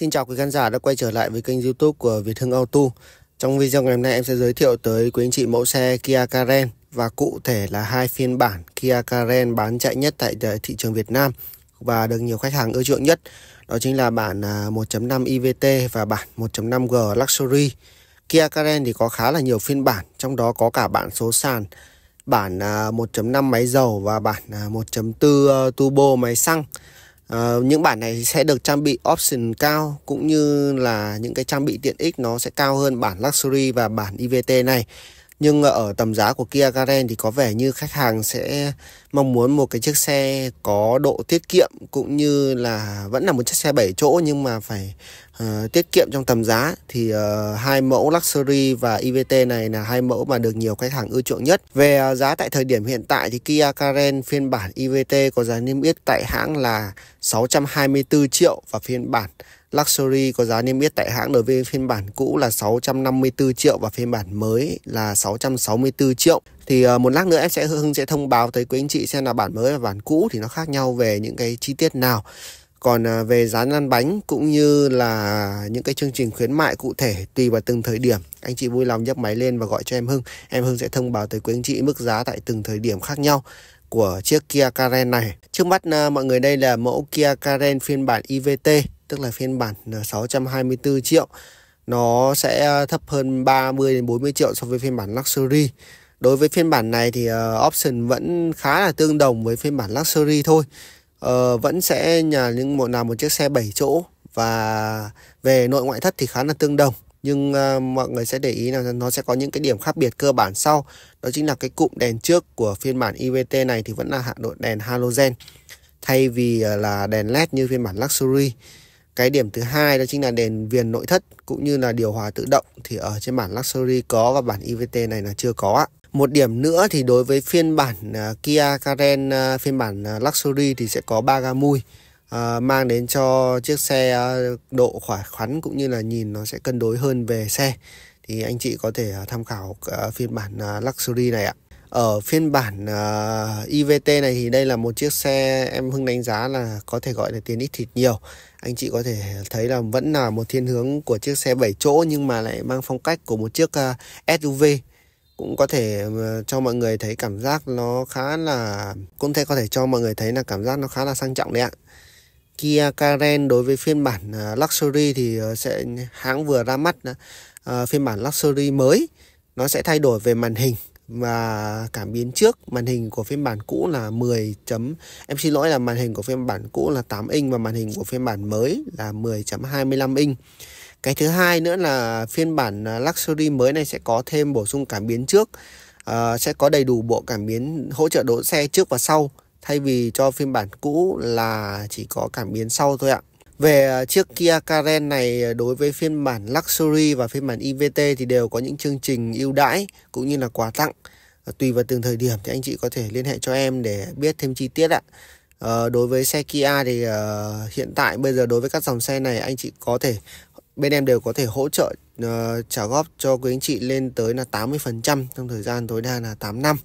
Xin chào quý khán giả đã quay trở lại với kênh youtube của Việt Hưng Auto Trong video ngày hôm nay em sẽ giới thiệu tới quý anh chị mẫu xe Kia Karen Và cụ thể là hai phiên bản Kia Karen bán chạy nhất tại thị trường Việt Nam Và được nhiều khách hàng ưa chuộng nhất Đó chính là bản 1.5 à, IVT và bản 1.5G Luxury Kia Karen thì có khá là nhiều phiên bản Trong đó có cả bản số sàn Bản 1.5 à, máy dầu và bản 1.4 à, ờ, turbo máy xăng Ờ, những bản này sẽ được trang bị option cao cũng như là những cái trang bị tiện ích nó sẽ cao hơn bản Luxury và bản IVT này. Nhưng ờ, ở tầm giá của Kia Karen thì có vẻ như khách hàng sẽ mong muốn một cái chiếc xe có độ tiết kiệm cũng như là vẫn là một chiếc xe 7 chỗ nhưng mà phải uh, tiết kiệm trong tầm giá thì uh, hai mẫu luxury và IVT này là hai mẫu mà được nhiều khách hàng ưa chuộng nhất. Về uh, giá tại thời điểm hiện tại thì Kia Karen phiên bản IVT có giá niêm yết tại hãng là 624 triệu và phiên bản Luxury có giá niêm yết tại hãng đối với phiên bản cũ là 654 triệu và phiên bản mới là 664 triệu thì uh, một lát nữa em sẽ hưng sẽ thông báo tới quý anh chị xem là bản mới và bản cũ thì nó khác nhau về những cái chi tiết nào còn ờ, về giá lăn bánh cũng như là những cái chương trình khuyến mại cụ thể tùy vào từng thời điểm, anh chị vui lòng nhấc máy lên và gọi cho em Hưng. Em Hưng sẽ thông báo tới quý anh chị mức giá tại từng thời điểm khác nhau của chiếc Kia Karen này. Trước mắt ờ, mọi người đây là mẫu Kia Karen phiên bản IVT, tức là phiên bản 624 triệu. Nó sẽ thấp hơn 30 đến 40 triệu so với phiên bản Luxury. Đối với phiên bản này thì uh, option vẫn khá là tương đồng với phiên bản luxury thôi. Uh, vẫn sẽ nhà những một là một chiếc xe 7 chỗ và về nội ngoại thất thì khá là tương đồng nhưng uh, mọi người sẽ để ý là nó sẽ có những cái điểm khác biệt cơ bản sau đó chính là cái cụm đèn trước của phiên bản IVT này thì vẫn là hạ độ đèn halogen thay vì uh, là đèn led như phiên bản luxury cái điểm thứ hai đó chính là đèn viền nội thất cũng như là điều hòa tự động thì ở trên bản luxury có và bản IVT này là chưa có ạ một điểm nữa thì đối với phiên bản uh, Kia Karen uh, phiên bản uh, Luxury thì sẽ có ba ga mui uh, mang đến cho chiếc xe uh, độ khỏe khoắn cũng như là nhìn nó sẽ cân đối hơn về xe. Thì anh chị có thể uh, tham khảo uh, phiên bản uh, Luxury này ạ. Ở phiên bản uh, IVT này thì đây là một chiếc xe em Hưng đánh giá là có thể gọi là tiền ít thịt nhiều. Anh chị có thể thấy là vẫn là một thiên hướng của chiếc xe 7 chỗ nhưng mà lại mang phong cách của một chiếc uh, SUV cũng có thể ờ, cho mọi người thấy cảm giác nó khá là cũng thể có thể cho mọi người thấy là cảm giác nó khá là sang trọng đấy ạ. Kia Karen đối với phiên bản ờ, luxury thì ờ, sẽ hãng vừa ra mắt phiên bản luxury mới nó sẽ thay đổi về màn hình và cảm biến trước màn hình của phiên bản cũ là 10. Chấm, em xin lỗi là màn hình của phiên bản cũ là 8 inch và màn hình của phiên bản mới là 10.25 inch. Cái thứ hai nữa là phiên bản à, Luxury mới này sẽ có thêm bổ sung cảm biến trước uh, sẽ có đầy đủ bộ cảm biến hỗ trợ đỗ xe trước và sau thay vì cho phiên bản cũ là chỉ có cảm biến sau thôi ạ. Về à, chiếc Kia Karen này à, đối với phiên bản Luxury và phiên bản IVT e thì đều có những chương trình ưu đãi cũng như là quà tặng. Ờ, tùy vào từng thời điểm thì anh chị có thể liên hệ cho em để biết thêm chi tiết ạ. Ờ, đối với xe Kia thì hiện tại bây giờ đối với các dòng xe này anh chị có thể bên em đều có thể hỗ trợ uh, trả góp cho quý anh chị lên tới là 80% trong thời gian tối đa là 8 năm.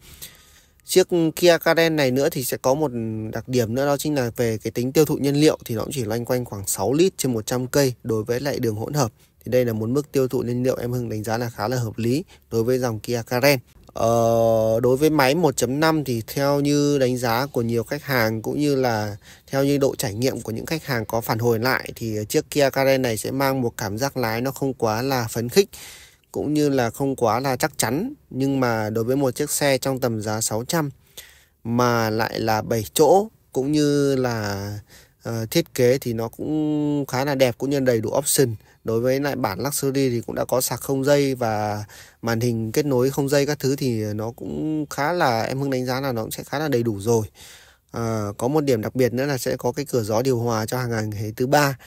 Chiếc Kia Karen này nữa thì sẽ có một đặc điểm nữa đó chính là về cái tính tiêu thụ nhiên liệu thì nó cũng chỉ loanh quanh khoảng 6 lít trên 100 cây đối với lại đường hỗn hợp. Thì đây là một mức tiêu thụ nhiên liệu em Hưng đánh giá là khá là hợp lý đối với dòng Kia Karen. Ờ, đối với máy 1.5 thì theo như đánh giá của nhiều khách hàng cũng như là theo như độ trải nghiệm của những khách hàng có phản hồi lại thì chiếc Kia Karen này sẽ mang một cảm giác lái nó không quá là phấn khích cũng như là không quá là chắc chắn nhưng mà đối với một chiếc xe trong tầm giá 600 mà lại là 7 chỗ cũng như là uh, thiết kế thì nó cũng khá là đẹp cũng như đầy đủ option đối với lại bản luxury thì cũng đã có sạc không dây và màn hình kết nối không dây các thứ thì nó cũng khá là em hưng đánh giá là nó cũng sẽ khá là đầy đủ rồi à, có một điểm đặc biệt nữa là sẽ có cái cửa gió điều hòa cho hàng ghế thứ ba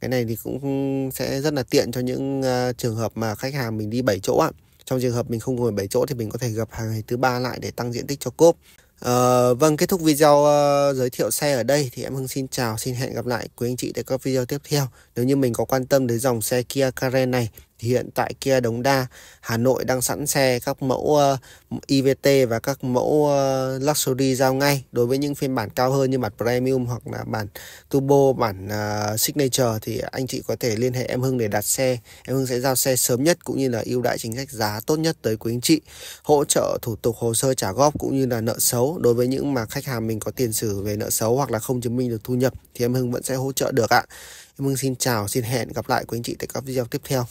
cái này thì cũng sẽ rất là tiện cho những uh, trường hợp mà khách hàng mình đi 7 chỗ ạ trong trường hợp mình không ngồi 7 chỗ thì mình có thể gập hàng ghế thứ ba lại để tăng diện tích cho cốp Ờ, vâng, kết thúc video uh, giới thiệu xe ở đây thì em Hưng xin chào, xin hẹn gặp lại quý anh chị tại các video tiếp theo. Nếu như mình có quan tâm đến dòng xe Kia Karen này thì hiện tại Kia Đống Đa Hà Nội đang sẵn xe các mẫu uh, ờ, IVT và các mẫu uh, Luxury giao ngay đối với những phiên bản cao hơn như mặt Premium hoặc là bản Turbo, bản uh, Signature thì anh chị có thể liên hệ em Hưng để đặt xe em Hưng sẽ giao xe sớm nhất cũng như là ưu đãi chính sách giá tốt nhất tới quý anh chị hỗ trợ thủ tục hồ sơ trả góp cũng như là nợ xấu đối với những mà khách hàng mình có tiền sử về nợ xấu hoặc là không chứng minh được thu nhập thì em Hưng vẫn sẽ hỗ trợ được ạ. Em Hưng xin chào, xin hẹn gặp lại quý anh chị tại các video tiếp theo.